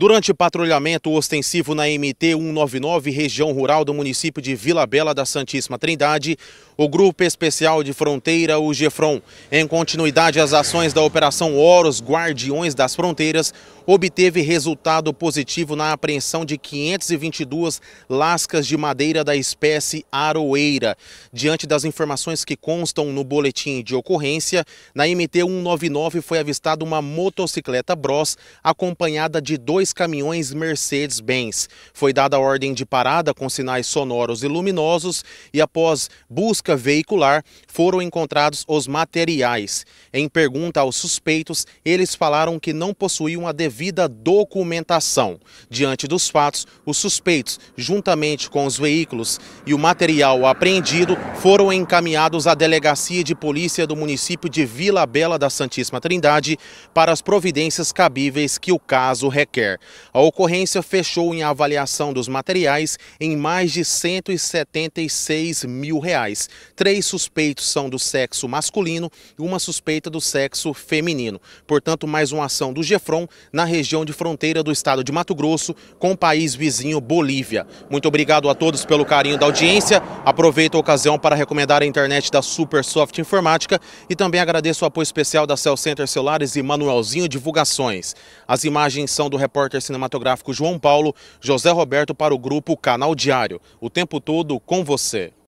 Durante patrulhamento ostensivo na MT 199, região rural do município de Vila Bela da Santíssima Trindade, o Grupo Especial de Fronteira, o GEFRON. Em continuidade às ações da Operação Oros Guardiões das Fronteiras, obteve resultado positivo na apreensão de 522 lascas de madeira da espécie aroeira. Diante das informações que constam no boletim de ocorrência, na MT 199 foi avistada uma motocicleta Bros acompanhada de dois caminhões Mercedes-Benz. Foi dada ordem de parada com sinais sonoros e luminosos e após busca busca veicular foram encontrados os materiais. Em pergunta aos suspeitos, eles falaram que não possuíam a devida documentação. Diante dos fatos, os suspeitos, juntamente com os veículos e o material apreendido, foram encaminhados à delegacia de polícia do município de Vila Bela da Santíssima Trindade para as providências cabíveis que o caso requer. A ocorrência fechou em avaliação dos materiais em mais de 176 mil reais. Três suspeitos são do sexo masculino e uma suspeita do sexo feminino. Portanto, mais uma ação do GEFRON na região de fronteira do estado de Mato Grosso com o país vizinho Bolívia. Muito obrigado a todos pelo carinho da audiência. Aproveito a ocasião para recomendar a internet da Supersoft Informática e também agradeço o apoio especial da Cell Center Celulares e Manuelzinho Divulgações. As imagens são do repórter cinematográfico João Paulo, José Roberto para o grupo Canal Diário. O tempo todo com você.